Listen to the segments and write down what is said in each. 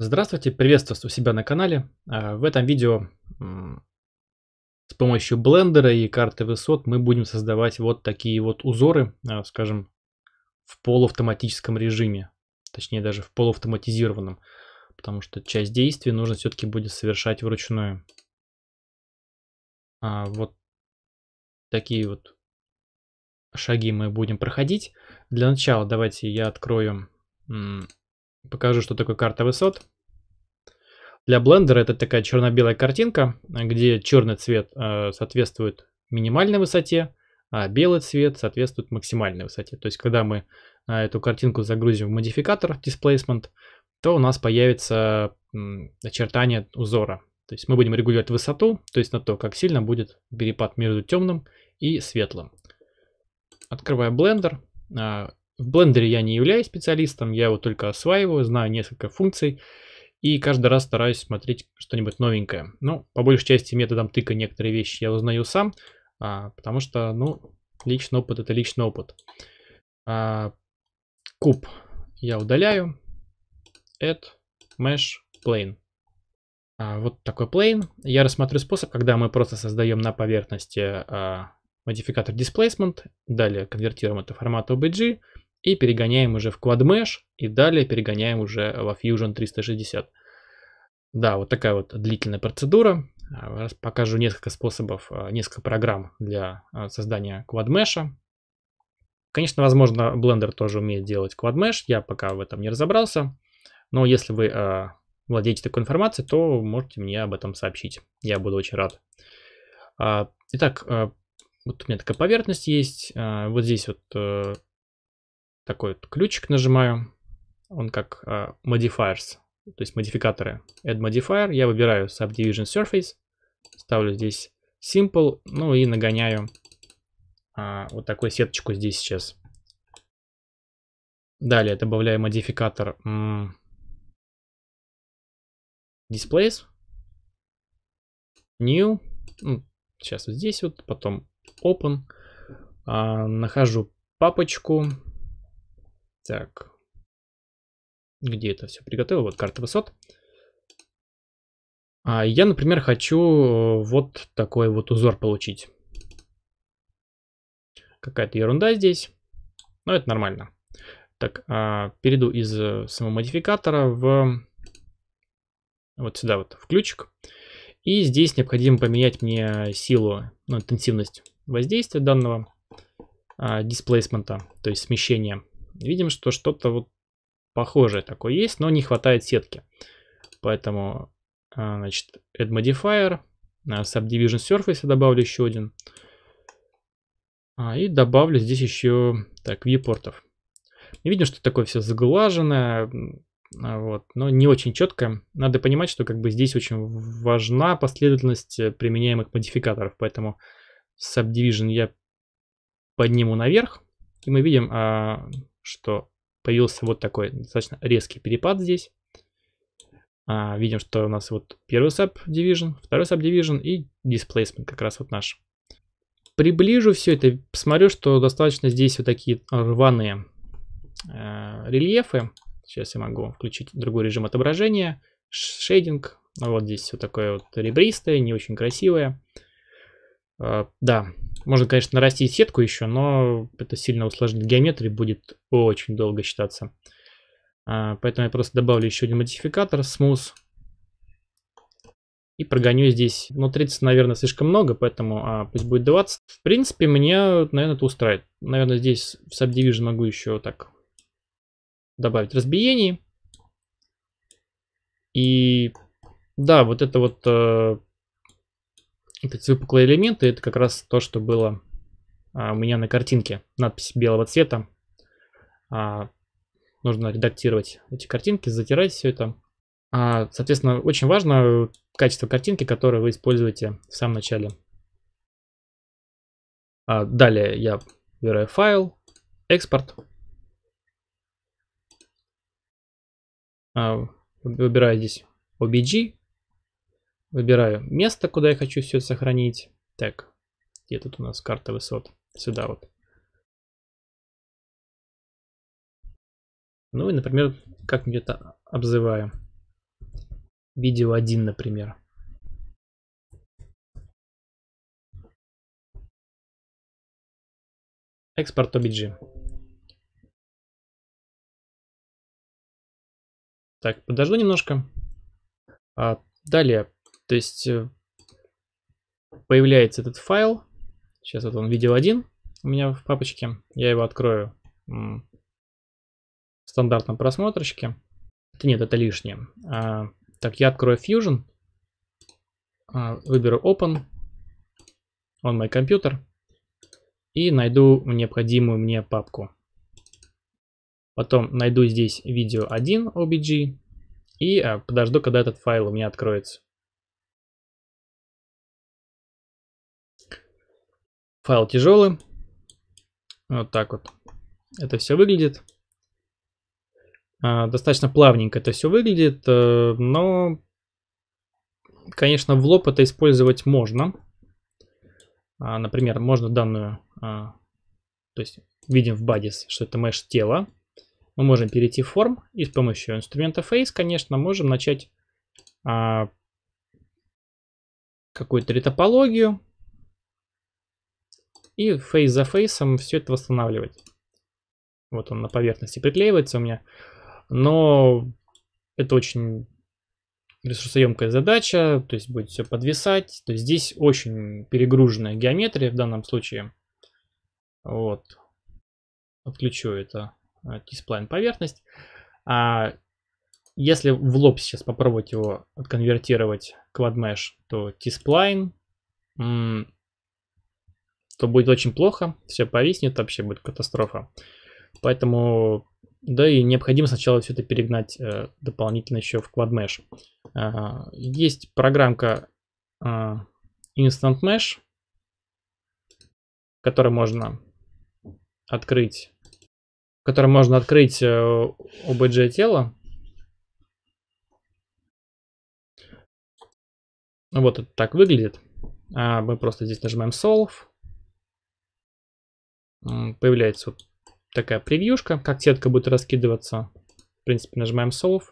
Здравствуйте, приветствую у себя на канале. А, в этом видео с помощью блендера и карты высот мы будем создавать вот такие вот узоры, а, скажем, в полуавтоматическом режиме, точнее даже в полуавтоматизированном, потому что часть действий нужно все-таки будет совершать вручную. А, вот такие вот шаги мы будем проходить. Для начала давайте я открою покажу, что такое карта высот. Для Blender это такая черно-белая картинка, где черный цвет э, соответствует минимальной высоте, а белый цвет соответствует максимальной высоте. То есть, когда мы э, эту картинку загрузим в модификатор Displacement, то у нас появится э, очертание узора. То есть мы будем регулировать высоту, то есть на то, как сильно будет перепад между темным и светлым. Открываю Blender, э, а, в Blender я не являюсь специалистом, я его только осваиваю, знаю несколько функций и каждый раз стараюсь смотреть что-нибудь новенькое. Но ну, по большей части методом тыка некоторые вещи я узнаю сам, а, потому что, ну, личный опыт это личный опыт. А, куб я удаляю. Add mesh plane. А, вот такой plane. Я рассмотрю способ, когда мы просто создаем на поверхности а, модификатор displacement, далее конвертируем это в формат OBG, и перегоняем уже в Quad Mesh и далее перегоняем уже во Fusion 360. Да, вот такая вот длительная процедура. А, покажу несколько способов, а, несколько программ для а, создания Quad Mesh. Конечно, возможно, Blender тоже умеет делать Quad Mesh. я пока в этом не разобрался. Но если вы э, владеете такой информацией, то можете мне об этом сообщить. Я буду очень рад. итак, вот у меня такая поверхность есть. вот здесь вот э, такой вот ключик нажимаю, он как э, modifiers, то есть модификаторы. Add modifier, я выбираю subdivision surface, ставлю здесь simple, ну и нагоняю э, вот такую сеточку здесь сейчас. Далее добавляю модификатор м displays, new, ну, сейчас вот здесь вот, потом open, э, нахожу папочку, так. Где это все приготовил? Вот карта высот. А я, например, хочу э, вот такой вот узор получить. Какая-то ерунда здесь. Но это нормально. Так, а, перейду из э, самого модификатора в вот сюда вот, в ключик. И здесь необходимо поменять мне силу, ну, интенсивность воздействия данного а, дисплейсмента, то есть смещения видим, что что-то вот похожее такое есть, но не хватает сетки. Поэтому, а, значит, add modifier, а, subdivision surface я добавлю еще один. А, и добавлю здесь еще, так, viewportов. видим, что такое все заглаженное, вот, но не очень четко. Надо понимать, что как бы здесь очень важна последовательность э, применяемых модификаторов, поэтому subdivision я подниму наверх, и мы видим, а, что появился вот такой достаточно резкий перепад здесь. А, видим, что у нас вот первый subdivision, второй subdivision и displacement как раз вот наш. Приближу все это, посмотрю, что достаточно здесь вот такие рваные э, рельефы. Сейчас я могу включить другой режим отображения, шейдинг. Вот здесь все такое вот ребристое, не очень красивое. Э, да, можно, конечно, нарастить сетку еще, но это сильно усложнит геометрию, будет очень долго считаться. А, поэтому я просто добавлю еще один модификатор, smooth. И прогоню здесь, ну 30, наверное, слишком много, поэтому а, пусть будет 20. В принципе, мне, наверное, это устраивает. Наверное, здесь в Subdivision могу еще так добавить разбиение. И да, вот это вот э, вот эти выпуклые элементы, это как раз то, что было а, у меня на картинке. Надпись белого цвета. А, нужно редактировать эти картинки, затирать все это. А, соответственно, очень важно качество картинки, которое вы используете в самом начале. А, далее я выбираю файл, экспорт. А, выбираю здесь OBG, Выбираю место, куда я хочу все сохранить. Так, где тут у нас карта высот? Сюда вот. Ну и, например, как-нибудь это обзываю. Видео 1, например. Экспорт OBG. Так, подожду немножко. А, далее то есть э, появляется этот файл. Сейчас вот он видео один у меня в папочке. Я его открою в стандартном просмотрочке. Это нет, это лишнее. А, так, я открою Fusion. А, выберу Open. Он мой компьютер. И найду необходимую мне папку. Потом найду здесь видео 1 OBG. И а, подожду, когда этот файл у меня откроется. Файл тяжелый. Вот так вот это все выглядит. А, достаточно плавненько это все выглядит, э, но, конечно, в лоб это использовать можно. А, например, можно данную, а, то есть видим в бадис, что это mesh тела. Мы можем перейти в форм и с помощью инструмента Face, конечно, можем начать какую-то ретопологию и фейс за фейсом все это восстанавливать. Вот он на поверхности приклеивается у меня. Но это очень ресурсоемкая задача, то есть будет все подвисать. То есть здесь очень перегруженная геометрия в данном случае. Вот. Отключу это тисплайн э, поверхность. А если в лоб сейчас попробовать его отконвертировать квадмеш то тисплайн то будет очень плохо, все повиснет, вообще будет катастрофа. Поэтому, да и необходимо сначала все это перегнать э, дополнительно еще в QuadMesh. Э, а, есть программка э, Instant Mesh, которую можно открыть, в можно открыть э, OBJ тела. Вот это так выглядит. А мы просто здесь нажимаем Solve появляется вот такая превьюшка, как сетка будет раскидываться. В принципе, нажимаем Solve.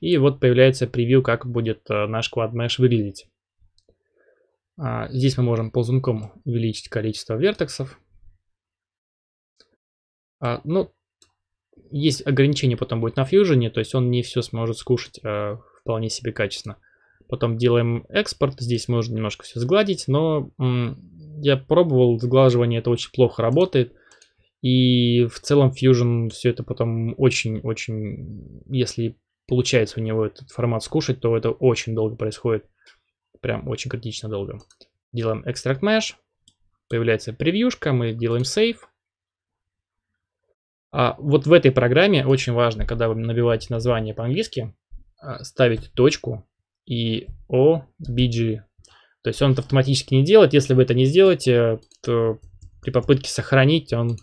И вот появляется превью, как будет э, наш QuadMesh выглядеть. А, здесь мы можем ползунком увеличить количество вертексов. А, ну, есть ограничение потом будет на Fusion, то есть он не все сможет скушать э, вполне себе качественно. Потом делаем экспорт, здесь можно немножко все сгладить, но я пробовал, сглаживание это очень плохо работает. И в целом Fusion все это потом очень-очень, если получается у него этот формат скушать, то это очень долго происходит. Прям очень критично долго. Делаем Extract Mesh. Появляется превьюшка, мы делаем Save. А вот в этой программе очень важно, когда вы набиваете название по-английски, а, ставить точку и OBG то есть он это автоматически не делает. Если вы это не сделаете, то при попытке сохранить он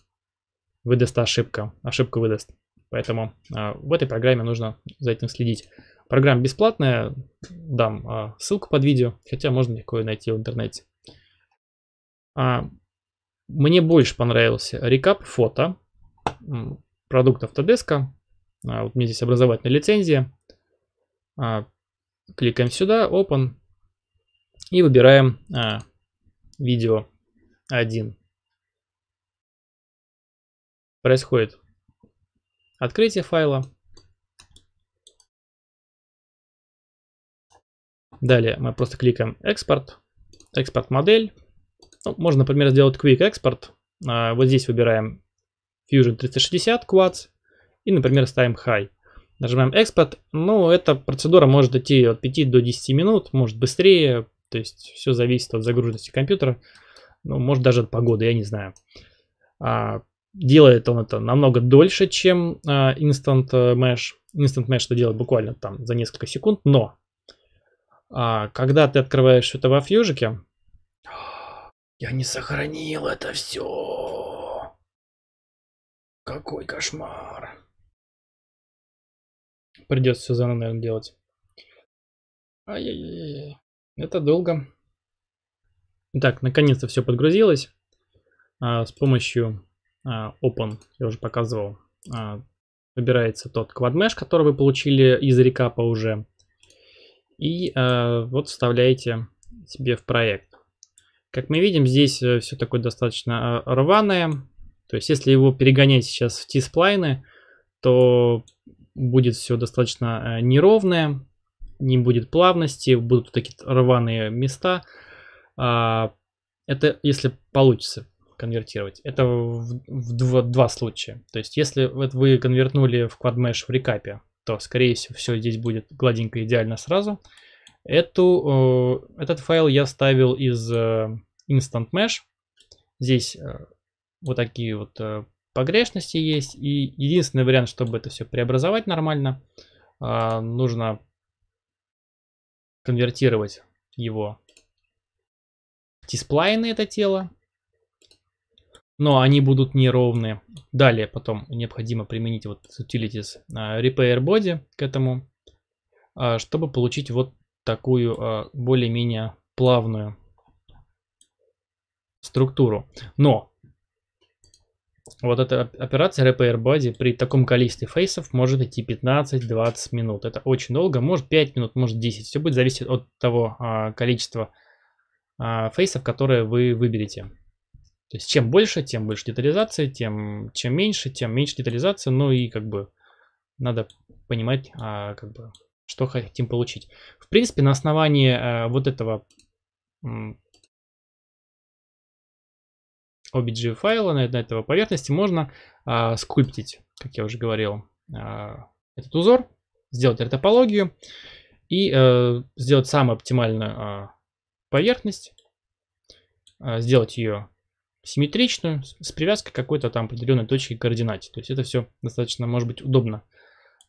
выдаст ошибку. Ошибку выдаст. Поэтому э, в этой программе нужно за этим следить. Программа бесплатная. Дам э, ссылку под видео, хотя можно легко найти в интернете. А, мне больше понравился рекап фото продукт Autodesk. А, вот мне здесь образовательная лицензия. А, кликаем сюда, open и выбираем а, видео 1. Происходит открытие файла. Далее мы просто кликаем экспорт, экспорт модель. Ну, можно, например, сделать quick экспорт. А, вот здесь выбираем Fusion 360 Quads и, например, ставим High. Нажимаем экспорт. Ну, эта процедура может идти от 5 до 10 минут, может быстрее, то есть все зависит от загруженности компьютера, ну, может даже от погоды, я не знаю. А, делает он это намного дольше, чем а, Instant Mesh. Instant Mesh это делает буквально там за несколько секунд, но а, когда ты открываешь это во фьюжике, я не сохранил это все. Какой кошмар. Придется все заново, наверное, делать. Ай-яй-яй. Это долго. Итак, наконец-то все подгрузилось. А, с помощью а, Open, я уже показывал, а, выбирается тот квадмеш, который вы получили из рекапа уже. И вот вставляете себе в проект. Как мы видим, здесь э, все такое достаточно рваное. То есть, если его перегонять сейчас в T-сплайны, то будет все достаточно э, неровное не будет плавности, будут такие рваные места. А, это если получится конвертировать. Это в, в два, два случая. То есть, если вот вы конвертнули в QuadMesh в рекапе, то, скорее всего, все здесь будет гладенько идеально сразу. Эту, э, этот файл я ставил из э, Instant Mesh. Здесь э, вот такие вот э, погрешности есть. И единственный вариант, чтобы это все преобразовать нормально, э, нужно конвертировать его в тисплайны это тело. Но они будут неровные. Далее потом необходимо применить вот utilities а, repair body к этому, а, чтобы получить вот такую а, более-менее плавную структуру. Но вот эта операция Repair Body при таком количестве фейсов может идти 15-20 минут. Это очень долго, может 5 минут, может 10. Все будет зависеть от того а, количества а, фейсов, которые вы выберете. То есть чем больше, тем больше детализации, тем чем меньше, тем меньше детализации. Ну и как бы надо понимать, а, как бы, что хотим получить. В принципе, на основании а, вот этого OBG файла на, на этого поверхности можно а, скульптить, как я уже говорил, а, этот узор, сделать ретопологию и а, сделать самую оптимальную а, поверхность, а, сделать ее симметричную с привязкой какой-то там определенной точки координате. То есть это все достаточно может быть удобно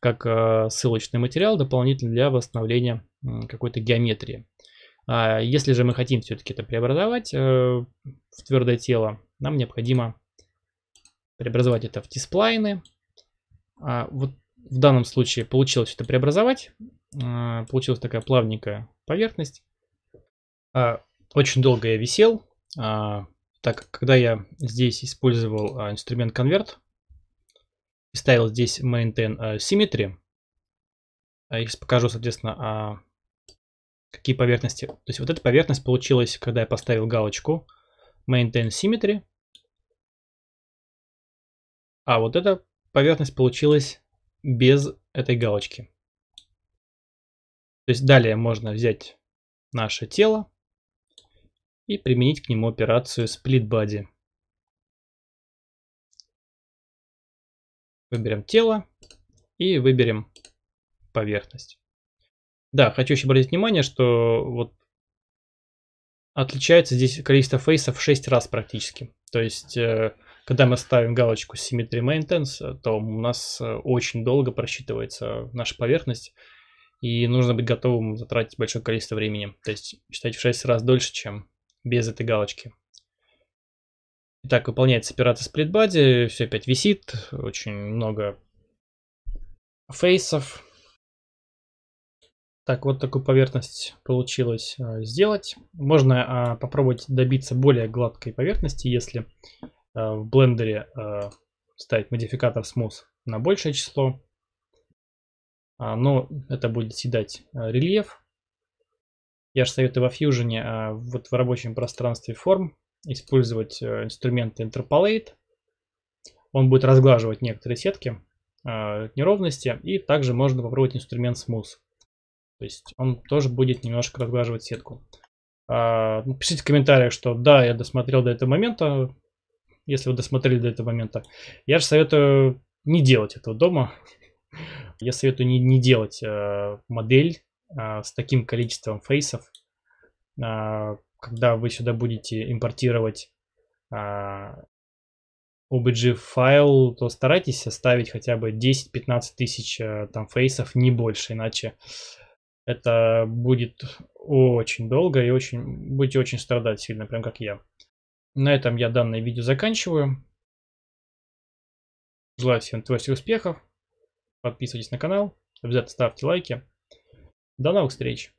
как а, ссылочный материал дополнительно для восстановления какой-то геометрии. А если же мы хотим все-таки это преобразовать э, в твердое тело, нам необходимо преобразовать это в тисплайны. А вот в данном случае получилось это преобразовать. А, получилась такая плавненькая поверхность. Очень долго я висел, так когда я здесь использовал инструмент конверт и ставил здесь maintain symmetry, я сейчас покажу, соответственно, какие поверхности. То есть вот эта поверхность получилась, когда я поставил галочку Maintain Symmetry. А вот эта поверхность получилась без этой галочки. То есть далее можно взять наше тело и применить к нему операцию Split Body. Выберем тело и выберем поверхность. Да, хочу еще обратить внимание, что вот отличается здесь количество фейсов в 6 раз практически. То есть, э, когда мы ставим галочку Symmetry Maintenance, то у нас э, очень долго просчитывается наша поверхность, и нужно быть готовым затратить большое количество времени. То есть, считать в 6 раз дольше, чем без этой галочки. Итак, выполняется операция сплитбади, все опять висит, очень много фейсов, так, вот такую поверхность получилось а, сделать. Можно а, попробовать добиться более гладкой поверхности, если а, в блендере ставить модификатор Smooth на большее число. Но это будет съедать рельеф. Я же советую во Fusion, вот в рабочем пространстве форм, использовать э, инструмент Interpolate. Он будет разглаживать некоторые сетки неровности. И также можно попробовать инструмент Smooth. То есть он тоже будет немножко разглаживать сетку. А, ну, пишите в комментариях, что да, я досмотрел до этого момента. Если вы досмотрели до этого момента. Я же советую не делать этого дома. Я советую не, не делать э, модель э, с таким количеством фейсов, э, когда вы сюда будете импортировать э, OBG файл, то старайтесь оставить хотя бы 10-15 тысяч там фейсов, не больше, иначе это будет очень долго и очень будете очень страдать сильно, прям как я. На этом я данное видео заканчиваю. Желаю всем творческих успехов. Подписывайтесь на канал. Обязательно ставьте лайки. До новых встреч.